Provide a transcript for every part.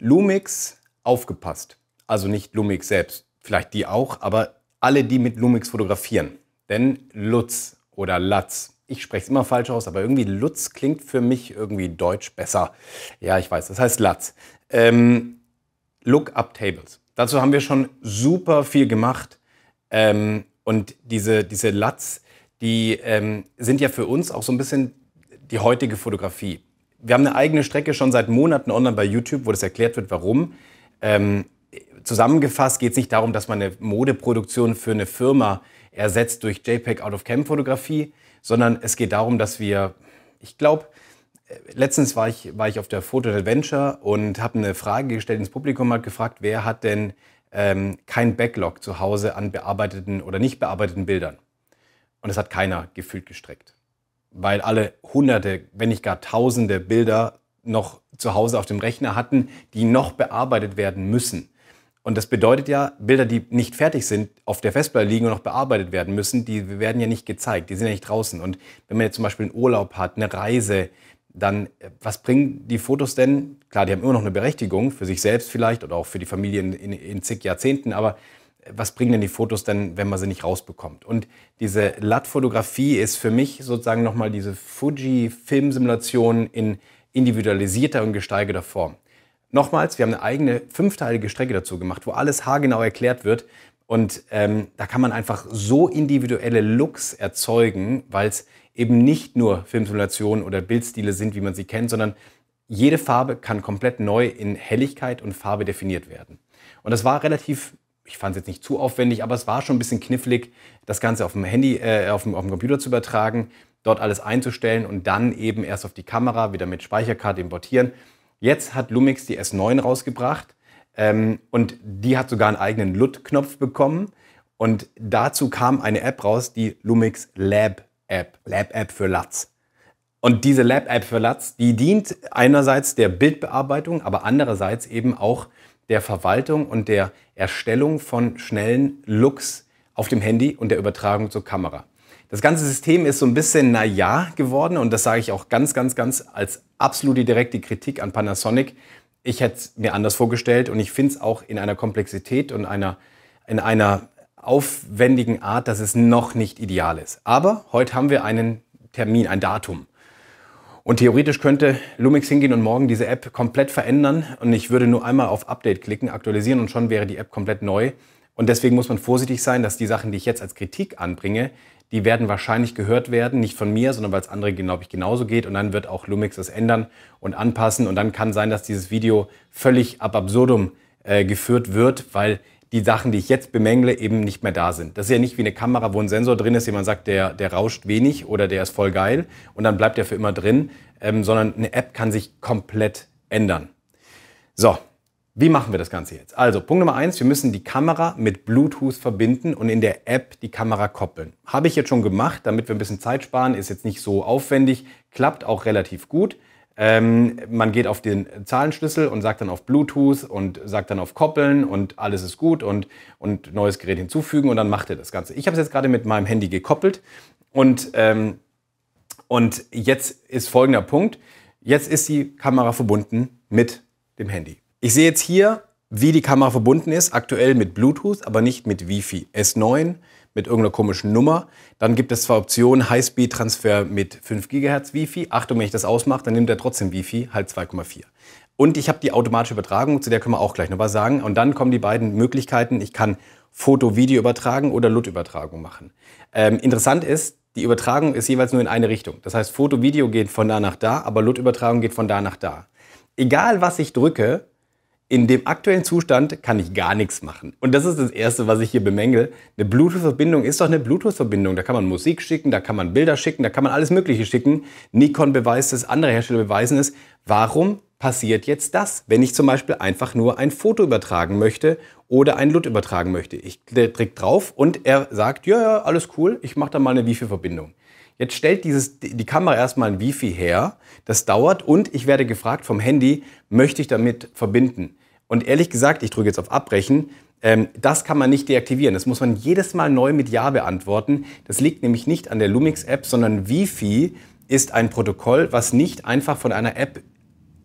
Lumix aufgepasst. Also nicht Lumix selbst, vielleicht die auch, aber alle, die mit Lumix fotografieren. Denn Lutz oder Latz, ich spreche es immer falsch aus, aber irgendwie Lutz klingt für mich irgendwie deutsch besser. Ja, ich weiß, das heißt Latz. Ähm, Lookup-Tables. Dazu haben wir schon super viel gemacht. Ähm, und diese, diese Latz, die ähm, sind ja für uns auch so ein bisschen die heutige Fotografie wir haben eine eigene Strecke schon seit Monaten online bei YouTube, wo das erklärt wird, warum. Ähm, zusammengefasst geht es nicht darum, dass man eine Modeproduktion für eine Firma ersetzt durch JPEG Out-of-Cam-Fotografie, sondern es geht darum, dass wir, ich glaube, äh, letztens war ich, war ich auf der Photo Adventure und habe eine Frage gestellt ins Publikum, hat gefragt, wer hat denn ähm, kein Backlog zu Hause an bearbeiteten oder nicht bearbeiteten Bildern? Und es hat keiner gefühlt gestreckt weil alle hunderte, wenn nicht gar tausende Bilder noch zu Hause auf dem Rechner hatten, die noch bearbeitet werden müssen. Und das bedeutet ja, Bilder, die nicht fertig sind, auf der Festplatte liegen und noch bearbeitet werden müssen, die werden ja nicht gezeigt, die sind ja nicht draußen. Und wenn man jetzt zum Beispiel einen Urlaub hat, eine Reise, dann äh, was bringen die Fotos denn? Klar, die haben immer noch eine Berechtigung, für sich selbst vielleicht oder auch für die Familie in, in, in zig Jahrzehnten, aber was bringen denn die Fotos denn, wenn man sie nicht rausbekommt? Und diese LUT-Fotografie ist für mich sozusagen nochmal diese Fuji-Filmsimulation in individualisierter und gesteigerter Form. Nochmals, wir haben eine eigene fünfteilige Strecke dazu gemacht, wo alles haargenau erklärt wird. Und ähm, da kann man einfach so individuelle Looks erzeugen, weil es eben nicht nur Filmsimulationen oder Bildstile sind, wie man sie kennt, sondern jede Farbe kann komplett neu in Helligkeit und Farbe definiert werden. Und das war relativ ich fand es jetzt nicht zu aufwendig, aber es war schon ein bisschen knifflig, das Ganze auf dem Handy, äh, auf, dem, auf dem Computer zu übertragen, dort alles einzustellen und dann eben erst auf die Kamera wieder mit Speicherkarte importieren. Jetzt hat Lumix die S9 rausgebracht ähm, und die hat sogar einen eigenen LUT-Knopf bekommen. Und dazu kam eine App raus, die Lumix Lab App, Lab App für LUTs. Und diese Lab App für LUTs, die dient einerseits der Bildbearbeitung, aber andererseits eben auch der Verwaltung und der Erstellung von schnellen Looks auf dem Handy und der Übertragung zur Kamera. Das ganze System ist so ein bisschen naja geworden und das sage ich auch ganz, ganz, ganz als absolute direkte Kritik an Panasonic. Ich hätte es mir anders vorgestellt und ich finde es auch in einer Komplexität und einer, in einer aufwendigen Art, dass es noch nicht ideal ist. Aber heute haben wir einen Termin, ein Datum. Und theoretisch könnte Lumix hingehen und morgen diese App komplett verändern und ich würde nur einmal auf Update klicken, aktualisieren und schon wäre die App komplett neu. Und deswegen muss man vorsichtig sein, dass die Sachen, die ich jetzt als Kritik anbringe, die werden wahrscheinlich gehört werden, nicht von mir, sondern weil es andere, glaube ich, genauso geht. Und dann wird auch Lumix das ändern und anpassen. Und dann kann sein, dass dieses Video völlig ab absurdum äh, geführt wird, weil die Sachen, die ich jetzt bemängle, eben nicht mehr da sind. Das ist ja nicht wie eine Kamera, wo ein Sensor drin ist, jemand sagt, der, der rauscht wenig oder der ist voll geil und dann bleibt der für immer drin, ähm, sondern eine App kann sich komplett ändern. So, wie machen wir das Ganze jetzt? Also, Punkt Nummer eins, wir müssen die Kamera mit Bluetooth verbinden und in der App die Kamera koppeln. Habe ich jetzt schon gemacht, damit wir ein bisschen Zeit sparen, ist jetzt nicht so aufwendig, klappt auch relativ gut. Ähm, man geht auf den Zahlenschlüssel und sagt dann auf Bluetooth und sagt dann auf Koppeln und alles ist gut und, und neues Gerät hinzufügen und dann macht er das Ganze. Ich habe es jetzt gerade mit meinem Handy gekoppelt und, ähm, und jetzt ist folgender Punkt. Jetzt ist die Kamera verbunden mit dem Handy. Ich sehe jetzt hier, wie die Kamera verbunden ist, aktuell mit Bluetooth, aber nicht mit Wi-Fi. S9 mit irgendeiner komischen Nummer. Dann gibt es zwei Optionen, high speed transfer mit 5 GHz Wi-Fi. Achtung, wenn ich das ausmache, dann nimmt er trotzdem Wi-Fi, halt 2,4. Und ich habe die automatische Übertragung, zu der können wir auch gleich noch was sagen. Und dann kommen die beiden Möglichkeiten, ich kann Foto-Video übertragen oder LUT-Übertragung machen. Ähm, interessant ist, die Übertragung ist jeweils nur in eine Richtung. Das heißt, Foto-Video geht von da nach da, aber LUT-Übertragung geht von da nach da. Egal was ich drücke, in dem aktuellen Zustand kann ich gar nichts machen. Und das ist das Erste, was ich hier bemängel. Eine Bluetooth-Verbindung ist doch eine Bluetooth-Verbindung. Da kann man Musik schicken, da kann man Bilder schicken, da kann man alles Mögliche schicken. Nikon beweist es, andere Hersteller beweisen es. Warum passiert jetzt das, wenn ich zum Beispiel einfach nur ein Foto übertragen möchte oder ein LUT übertragen möchte? Ich klicke drauf und er sagt, ja, ja, alles cool, ich mache da mal eine Wi-Fi-Verbindung. Jetzt stellt dieses, die Kamera erstmal ein Wi-Fi her, das dauert und ich werde gefragt vom Handy, möchte ich damit verbinden? Und ehrlich gesagt, ich drücke jetzt auf Abbrechen, ähm, das kann man nicht deaktivieren. Das muss man jedes Mal neu mit Ja beantworten. Das liegt nämlich nicht an der Lumix-App, sondern Wi-Fi ist ein Protokoll, was nicht einfach von einer App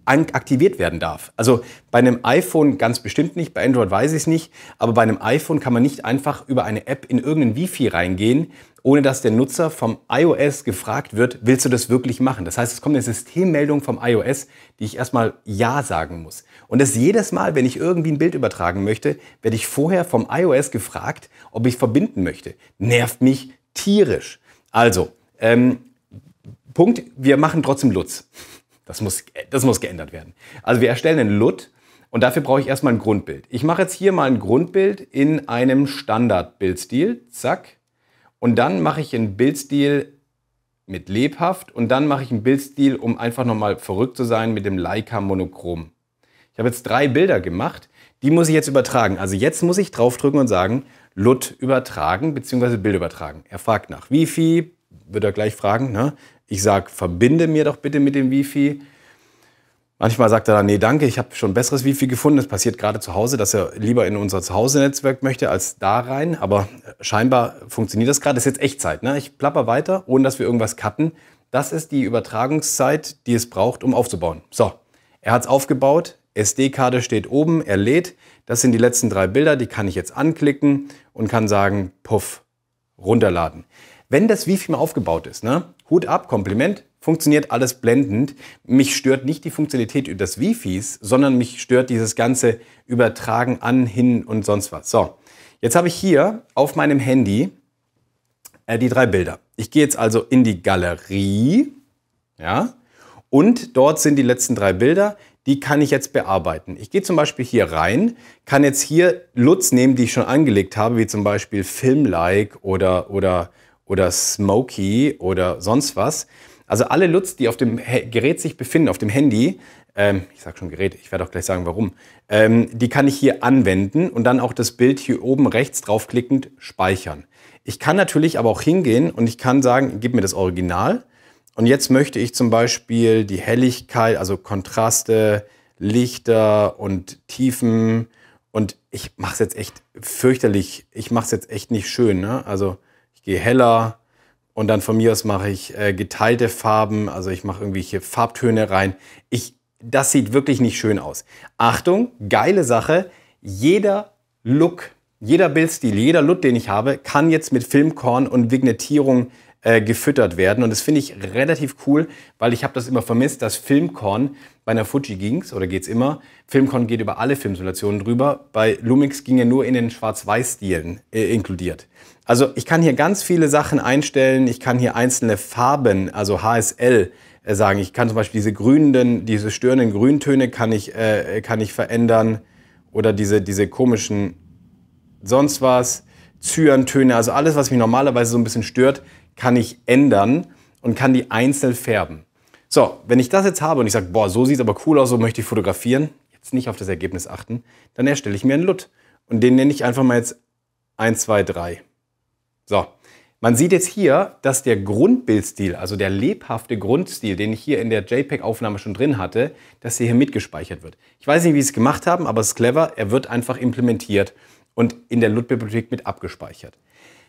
aktiviert werden darf. Also bei einem iPhone ganz bestimmt nicht, bei Android weiß ich es nicht, aber bei einem iPhone kann man nicht einfach über eine App in irgendein Wi-Fi reingehen, ohne dass der Nutzer vom iOS gefragt wird, willst du das wirklich machen? Das heißt, es kommt eine Systemmeldung vom iOS, die ich erstmal Ja sagen muss. Und das jedes Mal, wenn ich irgendwie ein Bild übertragen möchte, werde ich vorher vom iOS gefragt, ob ich verbinden möchte. Nervt mich tierisch. Also, ähm, Punkt, wir machen trotzdem Lutz. Das muss, das muss geändert werden. Also wir erstellen einen LUT und dafür brauche ich erstmal ein Grundbild. Ich mache jetzt hier mal ein Grundbild in einem Standardbildstil. Zack. Und dann mache ich einen Bildstil mit lebhaft und dann mache ich einen Bildstil, um einfach nochmal verrückt zu sein mit dem Leica Monochrom. Ich habe jetzt drei Bilder gemacht, die muss ich jetzt übertragen. Also jetzt muss ich draufdrücken und sagen, LUT übertragen bzw. Bild übertragen. Er fragt nach Wifi, wird er gleich fragen, ne? Ich sage, verbinde mir doch bitte mit dem Wifi. Manchmal sagt er dann, nee, danke, ich habe schon besseres Wifi gefunden. Das passiert gerade zu Hause, dass er lieber in unser Zuhause-Netzwerk möchte als da rein. Aber scheinbar funktioniert das gerade. Das ist jetzt Echtzeit. Ne? Ich plapper weiter, ohne dass wir irgendwas cutten. Das ist die Übertragungszeit, die es braucht, um aufzubauen. So, er hat es aufgebaut. SD-Karte steht oben, er lädt. Das sind die letzten drei Bilder, die kann ich jetzt anklicken und kann sagen, puff, runterladen. Wenn das Wifi mal aufgebaut ist, ne? Hut ab, Kompliment, funktioniert alles blendend. Mich stört nicht die Funktionalität des Wifis, sondern mich stört dieses ganze Übertragen an, hin und sonst was. So, jetzt habe ich hier auf meinem Handy äh, die drei Bilder. Ich gehe jetzt also in die Galerie, ja, und dort sind die letzten drei Bilder. Die kann ich jetzt bearbeiten. Ich gehe zum Beispiel hier rein, kann jetzt hier Lutz nehmen, die ich schon angelegt habe, wie zum Beispiel Filmlike oder, oder oder Smoky oder sonst was. Also alle Lutz, die auf dem Gerät sich befinden, auf dem Handy, ähm, ich sage schon Gerät, ich werde auch gleich sagen, warum, ähm, die kann ich hier anwenden und dann auch das Bild hier oben rechts draufklickend speichern. Ich kann natürlich aber auch hingehen und ich kann sagen, gib mir das Original. Und jetzt möchte ich zum Beispiel die Helligkeit, also Kontraste, Lichter und Tiefen. Und ich mache es jetzt echt fürchterlich. Ich mache es jetzt echt nicht schön. Ne? Also gehe heller und dann von mir aus mache ich äh, geteilte Farben, also ich mache irgendwelche Farbtöne rein. Ich, das sieht wirklich nicht schön aus. Achtung, geile Sache, jeder Look, jeder Bildstil, jeder Look, den ich habe, kann jetzt mit Filmkorn und Vignettierung äh, gefüttert werden. Und das finde ich relativ cool, weil ich habe das immer vermisst, dass Filmkorn bei einer Fuji ging es oder geht es immer. Filmkorn geht über alle Filmsimulationen drüber. Bei Lumix ging er nur in den Schwarz-Weiß-Stilen äh, inkludiert. Also ich kann hier ganz viele Sachen einstellen. Ich kann hier einzelne Farben, also HSL, äh, sagen. Ich kann zum Beispiel diese grünen, diese störenden Grüntöne kann ich, äh, kann ich verändern. Oder diese, diese komischen sonst was, Zyantöne, also alles, was mich normalerweise so ein bisschen stört, kann ich ändern und kann die einzeln färben. So, wenn ich das jetzt habe und ich sage, boah, so sieht es aber cool aus, so möchte ich fotografieren, jetzt nicht auf das Ergebnis achten, dann erstelle ich mir einen LUT. Und den nenne ich einfach mal jetzt 1, 2, 3. So, man sieht jetzt hier, dass der Grundbildstil, also der lebhafte Grundstil, den ich hier in der JPEG-Aufnahme schon drin hatte, dass der hier mitgespeichert wird. Ich weiß nicht, wie sie es gemacht haben, aber es ist clever. Er wird einfach implementiert und in der LUT-Bibliothek mit abgespeichert.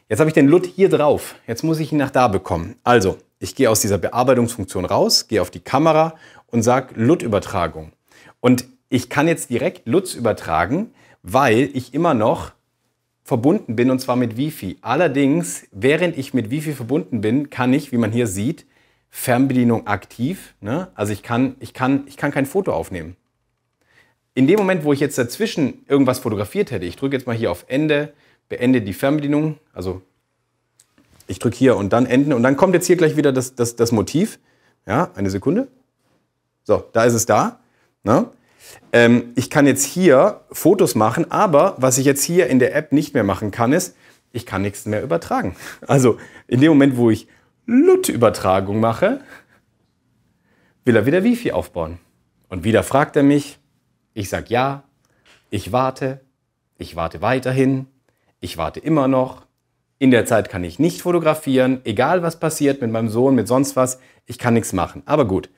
Jetzt habe ich den LUT hier drauf. Jetzt muss ich ihn nach da bekommen. Also, ich gehe aus dieser Bearbeitungsfunktion raus, gehe auf die Kamera und sage LUT-Übertragung. Und ich kann jetzt direkt LUTs übertragen, weil ich immer noch verbunden bin und zwar mit Wi-Fi. Allerdings, während ich mit Wi-Fi verbunden bin, kann ich, wie man hier sieht, Fernbedienung aktiv. Ne? Also ich kann, ich, kann, ich kann kein Foto aufnehmen. In dem Moment, wo ich jetzt dazwischen irgendwas fotografiert hätte, ich drücke jetzt mal hier auf Ende, beende die Fernbedienung, also ich drücke hier und dann enden und dann kommt jetzt hier gleich wieder das, das, das Motiv. Ja, eine Sekunde. So, da ist es da. Ne? Ähm, ich kann jetzt hier Fotos machen, aber was ich jetzt hier in der App nicht mehr machen kann, ist, ich kann nichts mehr übertragen. Also in dem Moment, wo ich LUT-Übertragung mache, will er wieder Wifi aufbauen. Und wieder fragt er mich, ich sage ja, ich warte, ich warte weiterhin, ich warte immer noch. In der Zeit kann ich nicht fotografieren, egal was passiert mit meinem Sohn, mit sonst was, ich kann nichts machen. Aber gut.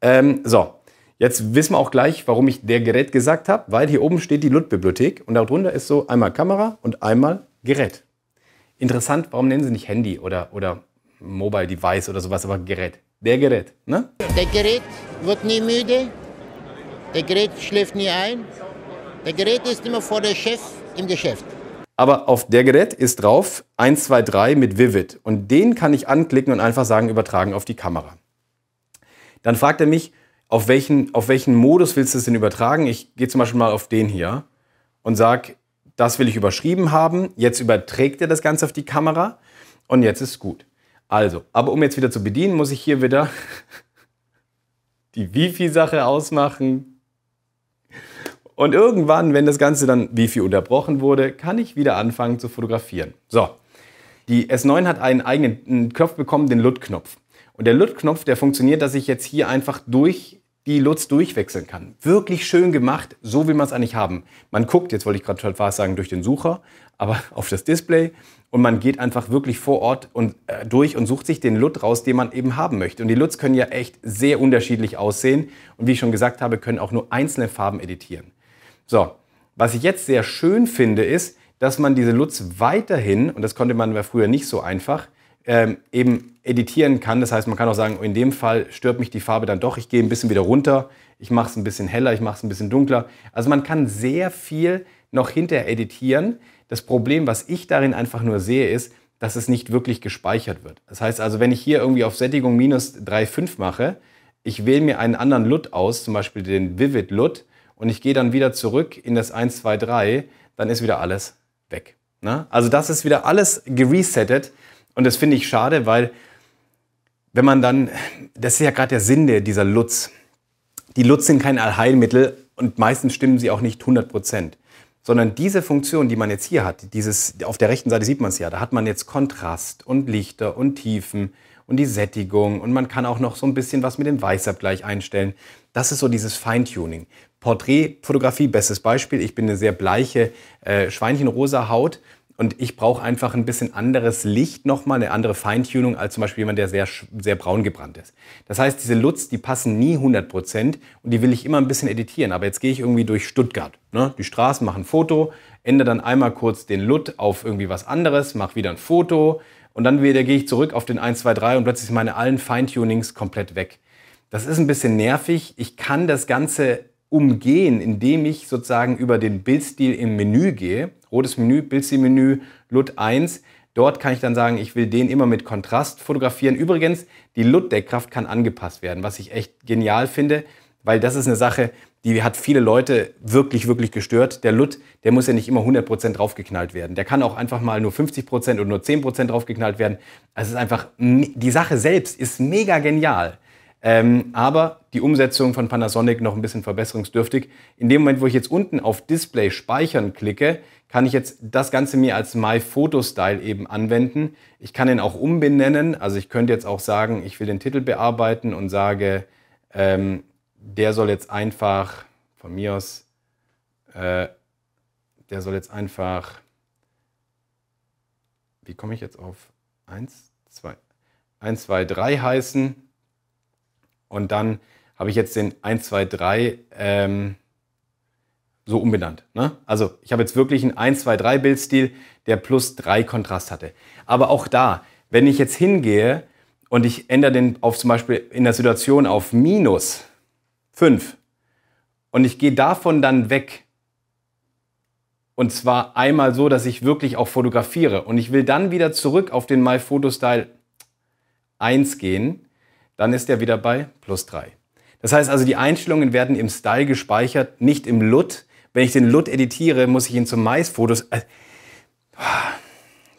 Ähm, so, jetzt wissen wir auch gleich, warum ich der Gerät gesagt habe, weil hier oben steht die LUT-Bibliothek und darunter ist so einmal Kamera und einmal Gerät. Interessant, warum nennen sie nicht Handy oder, oder Mobile Device oder sowas, aber Gerät. Der Gerät, ne? Der Gerät wird nie müde, der Gerät schläft nie ein, der Gerät ist immer vor der Chef im Geschäft. Aber auf der Gerät ist drauf 123 mit Vivid. Und den kann ich anklicken und einfach sagen, übertragen auf die Kamera. Dann fragt er mich, auf welchen, auf welchen Modus willst du es denn übertragen? Ich gehe zum Beispiel mal auf den hier und sage, das will ich überschrieben haben. Jetzt überträgt er das Ganze auf die Kamera und jetzt ist gut. Also, aber um jetzt wieder zu bedienen, muss ich hier wieder die Wifi-Sache ausmachen, und irgendwann, wenn das Ganze dann wie viel unterbrochen wurde, kann ich wieder anfangen zu fotografieren. So, die S9 hat einen eigenen einen Knopf bekommen, den LUT-Knopf. Und der LUT-Knopf, der funktioniert, dass ich jetzt hier einfach durch die LUTs durchwechseln kann. Wirklich schön gemacht, so wie man es eigentlich haben. Man guckt, jetzt wollte ich gerade schon fast sagen, durch den Sucher, aber auf das Display und man geht einfach wirklich vor Ort und, äh, durch und sucht sich den LUT raus, den man eben haben möchte. Und die LUTs können ja echt sehr unterschiedlich aussehen und wie ich schon gesagt habe, können auch nur einzelne Farben editieren. So, was ich jetzt sehr schön finde, ist, dass man diese LUTs weiterhin, und das konnte man früher nicht so einfach, ähm, eben editieren kann. Das heißt, man kann auch sagen, in dem Fall stört mich die Farbe dann doch, ich gehe ein bisschen wieder runter, ich mache es ein bisschen heller, ich mache es ein bisschen dunkler. Also man kann sehr viel noch hinterher editieren. Das Problem, was ich darin einfach nur sehe, ist, dass es nicht wirklich gespeichert wird. Das heißt also, wenn ich hier irgendwie auf Sättigung minus 3,5 mache, ich wähle mir einen anderen LUT aus, zum Beispiel den Vivid LUT, und ich gehe dann wieder zurück in das 1, 2, 3, dann ist wieder alles weg. Ne? Also das ist wieder alles geresettet und das finde ich schade, weil wenn man dann, das ist ja gerade der Sinn dieser Lutz. Die Lutz sind kein Allheilmittel und meistens stimmen sie auch nicht 100 Prozent. Sondern diese Funktion, die man jetzt hier hat, dieses, auf der rechten Seite sieht man es ja, da hat man jetzt Kontrast und Lichter und Tiefen und die Sättigung und man kann auch noch so ein bisschen was mit dem Weißabgleich einstellen. Das ist so dieses Feintuning. Porträtfotografie, bestes Beispiel. Ich bin eine sehr bleiche äh, Schweinchenrosa Haut und ich brauche einfach ein bisschen anderes Licht nochmal, eine andere Feintuning als zum Beispiel jemand, der sehr, sehr braun gebrannt ist. Das heißt, diese Lutz, die passen nie 100% und die will ich immer ein bisschen editieren. Aber jetzt gehe ich irgendwie durch Stuttgart. Ne? Die Straßen, mache ein Foto, ändere dann einmal kurz den Lut auf irgendwie was anderes, mache wieder ein Foto und dann wieder gehe ich zurück auf den 1, 2, 3 und plötzlich sind meine allen Feintunings komplett weg. Das ist ein bisschen nervig. Ich kann das Ganze umgehen, indem ich sozusagen über den Bildstil im Menü gehe. Rotes Menü, Bildstilmenü, LUT 1. Dort kann ich dann sagen, ich will den immer mit Kontrast fotografieren. Übrigens, die LUT-Deckkraft kann angepasst werden, was ich echt genial finde, weil das ist eine Sache, die hat viele Leute wirklich, wirklich gestört. Der LUT, der muss ja nicht immer 100% draufgeknallt werden. Der kann auch einfach mal nur 50% oder nur 10% draufgeknallt werden. Also es ist einfach, die Sache selbst ist mega genial. Ähm, aber die Umsetzung von Panasonic noch ein bisschen verbesserungsdürftig. In dem Moment, wo ich jetzt unten auf Display speichern klicke, kann ich jetzt das Ganze mir als My Photo Style eben anwenden. Ich kann ihn auch umbenennen. Also ich könnte jetzt auch sagen, ich will den Titel bearbeiten und sage, ähm, der soll jetzt einfach von mir aus, äh, der soll jetzt einfach, wie komme ich jetzt auf 1, 2, 1, 2, 3 heißen und dann habe ich jetzt den 1, 2, 3 ähm, so umbenannt. Ne? Also ich habe jetzt wirklich einen 1, 2, 3 Bildstil, der plus 3 Kontrast hatte. Aber auch da, wenn ich jetzt hingehe und ich ändere den auf zum Beispiel in der Situation auf minus 5 und ich gehe davon dann weg, und zwar einmal so, dass ich wirklich auch fotografiere und ich will dann wieder zurück auf den My Photo Style 1 gehen, dann ist er wieder bei plus 3. Das heißt also, die Einstellungen werden im Style gespeichert, nicht im LUT. Wenn ich den LUT editiere, muss ich ihn zum Mais-Fotos. Äh,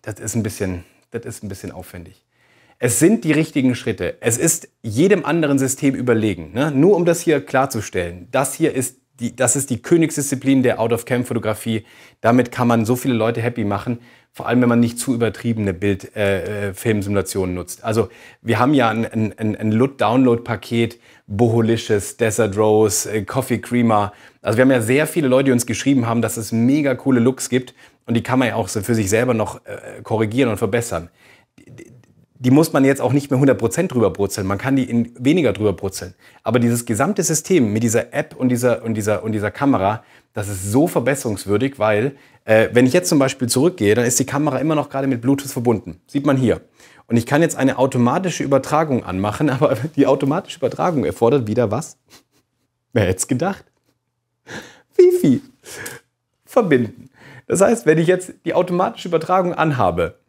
das ist ein bisschen, das ist ein bisschen aufwendig. Es sind die richtigen Schritte. Es ist jedem anderen System überlegen. Ne? Nur um das hier klarzustellen. Das hier ist die, das ist die Königsdisziplin der out of camp fotografie Damit kann man so viele Leute happy machen, vor allem wenn man nicht zu übertriebene Bild-Filmsimulationen äh, äh nutzt. Also wir haben ja ein, ein, ein Loot-Download-Paket, Boholicious, Desert Rose, äh, Coffee Creamer. Also wir haben ja sehr viele Leute, die uns geschrieben haben, dass es mega coole Looks gibt und die kann man ja auch so für sich selber noch äh, korrigieren und verbessern die muss man jetzt auch nicht mehr 100% drüber brutzeln. Man kann die in weniger drüber brutzeln. Aber dieses gesamte System mit dieser App und dieser, und dieser, und dieser Kamera, das ist so verbesserungswürdig, weil äh, wenn ich jetzt zum Beispiel zurückgehe, dann ist die Kamera immer noch gerade mit Bluetooth verbunden. Sieht man hier. Und ich kann jetzt eine automatische Übertragung anmachen, aber die automatische Übertragung erfordert wieder was? Wer hätte es gedacht? Wifi. Verbinden. Das heißt, wenn ich jetzt die automatische Übertragung anhabe,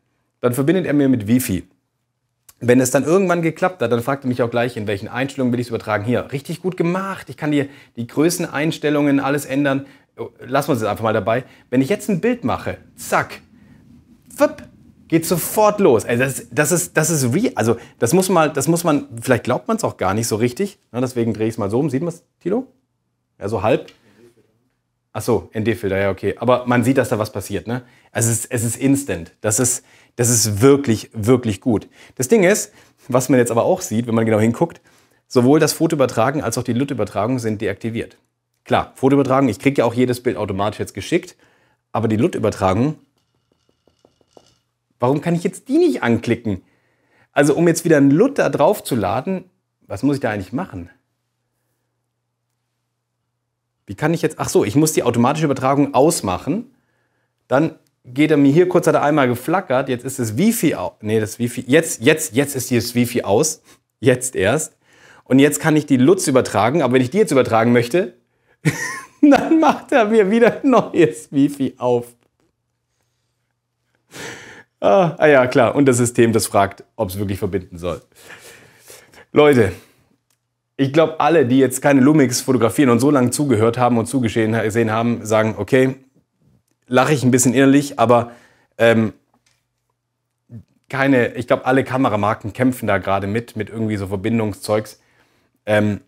dann verbindet er mir mit Wifi wenn es dann irgendwann geklappt hat, dann fragt er mich auch gleich, in welchen Einstellungen will ich es übertragen. Hier, richtig gut gemacht. Ich kann dir die Größeneinstellungen, alles ändern. Oh, lassen wir es jetzt einfach mal dabei. Wenn ich jetzt ein Bild mache, zack, wipp, geht sofort los. Also das, das ist, das ist real. Also das muss man, das muss man, vielleicht glaubt man es auch gar nicht so richtig. deswegen drehe ich es mal so um. Sieht man es, Tilo? Ja, so halb. Ach so, ND-Filter, ja, okay. Aber man sieht, dass da was passiert, ne? Also es ist, es ist instant. Das ist, das ist wirklich, wirklich gut. Das Ding ist, was man jetzt aber auch sieht, wenn man genau hinguckt, sowohl das Fotoübertragen als auch die LUT-Übertragung sind deaktiviert. Klar, Fotoübertragung, ich kriege ja auch jedes Bild automatisch jetzt geschickt, aber die LUT-Übertragung, warum kann ich jetzt die nicht anklicken? Also um jetzt wieder einen LUT da drauf zu laden, was muss ich da eigentlich machen? Wie kann ich jetzt, ach so, ich muss die automatische Übertragung ausmachen. Dann geht er mir hier kurz, hat er einmal geflackert. Jetzt ist das Wifi aus. Nee, das Wifi, jetzt, jetzt, jetzt ist dieses das Wifi aus. Jetzt erst. Und jetzt kann ich die Lutz übertragen. Aber wenn ich die jetzt übertragen möchte, dann macht er mir wieder neues Wifi auf. Ah, ah ja, klar. Und das System, das fragt, ob es wirklich verbinden soll. Leute, ich glaube, alle, die jetzt keine Lumix fotografieren und so lange zugehört haben und zugesehen haben, sagen, okay, lache ich ein bisschen innerlich, aber ähm, keine, ich glaube, alle Kameramarken kämpfen da gerade mit, mit irgendwie so Verbindungszeugs. Ähm,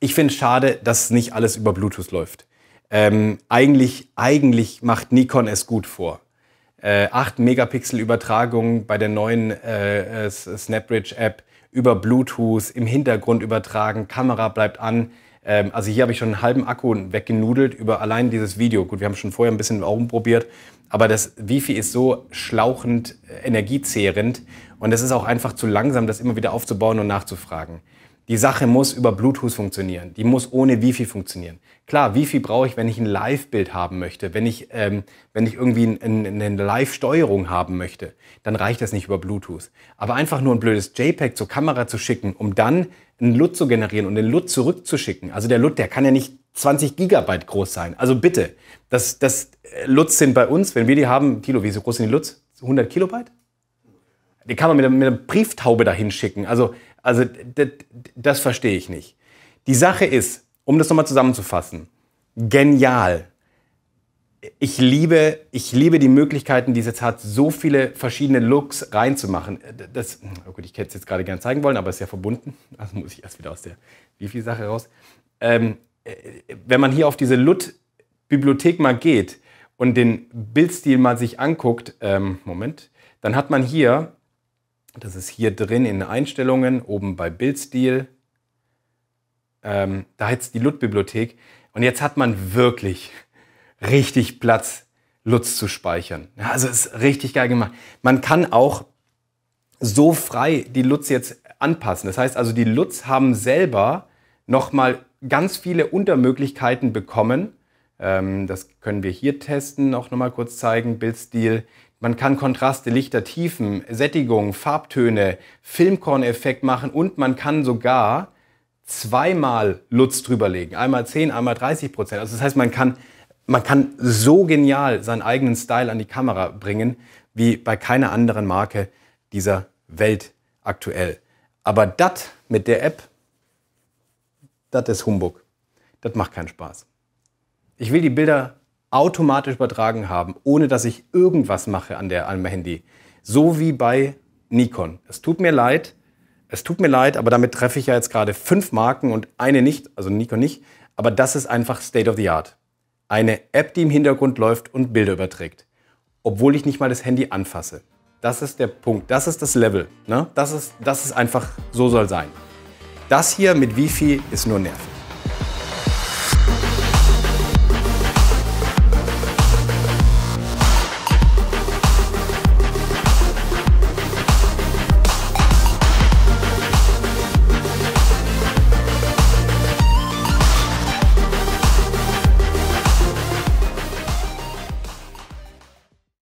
ich finde es schade, dass nicht alles über Bluetooth läuft. Ähm, eigentlich, eigentlich macht Nikon es gut vor. Äh, 8 Megapixel Übertragung bei der neuen äh, Snapbridge App über Bluetooth im Hintergrund übertragen, Kamera bleibt an. Ähm, also hier habe ich schon einen halben Akku weggenudelt über allein dieses Video. Gut, wir haben schon vorher ein bisschen rumprobiert, aber das Wifi ist so schlauchend, äh, energiezehrend und es ist auch einfach zu langsam, das immer wieder aufzubauen und nachzufragen. Die Sache muss über Bluetooth funktionieren. Die muss ohne Wi-Fi funktionieren. Klar, Wi-Fi brauche ich, wenn ich ein Live-Bild haben möchte, wenn ich, ähm, wenn ich irgendwie ein, ein, eine Live-Steuerung haben möchte, dann reicht das nicht über Bluetooth. Aber einfach nur ein blödes JPEG zur Kamera zu schicken, um dann einen LUT zu generieren und den LUT zurückzuschicken. Also der LUT, der kann ja nicht 20 Gigabyte groß sein. Also bitte, das, das äh, LUTs sind bei uns, wenn wir die haben, Kilo, wie groß sind die LUTs? 100 Kilobyte? den kann man mit, mit einer Brieftaube dahin schicken. Also, also das, das verstehe ich nicht. Die Sache ist, um das nochmal zusammenzufassen, genial. Ich liebe, ich liebe die Möglichkeiten, die es jetzt hat, so viele verschiedene Looks reinzumachen. Das, oh gut, ich hätte es jetzt gerade gerne zeigen wollen, aber es ist ja verbunden. Also muss ich erst wieder aus der Wifi-Sache raus. Ähm, äh, wenn man hier auf diese LUT-Bibliothek mal geht und den Bildstil mal sich anguckt, ähm, Moment, dann hat man hier das ist hier drin in Einstellungen, oben bei Bildstil. Ähm, da jetzt die LUT-Bibliothek. Und jetzt hat man wirklich richtig Platz, LUTs zu speichern. also ist richtig geil gemacht. Man kann auch so frei die LUTs jetzt anpassen. Das heißt also, die LUTs haben selber nochmal ganz viele Untermöglichkeiten bekommen. Ähm, das können wir hier testen, auch nochmal kurz zeigen, Bildstil. Man kann Kontraste, Lichter, Tiefen, Sättigung, Farbtöne, Filmkorneffekt machen und man kann sogar zweimal Lutz drüberlegen. Einmal 10, einmal 30 Prozent. Also das heißt, man kann, man kann so genial seinen eigenen Style an die Kamera bringen, wie bei keiner anderen Marke dieser Welt aktuell. Aber das mit der App, das ist Humbug. Das macht keinen Spaß. Ich will die Bilder automatisch übertragen haben, ohne dass ich irgendwas mache an, der, an meinem Handy. So wie bei Nikon. Es tut mir leid, es tut mir leid, aber damit treffe ich ja jetzt gerade fünf Marken und eine nicht, also Nikon nicht, aber das ist einfach State of the Art. Eine App, die im Hintergrund läuft und Bilder überträgt, obwohl ich nicht mal das Handy anfasse. Das ist der Punkt, das ist das Level. Ne? Das, ist, das ist einfach, so soll sein. Das hier mit Wifi ist nur nervig.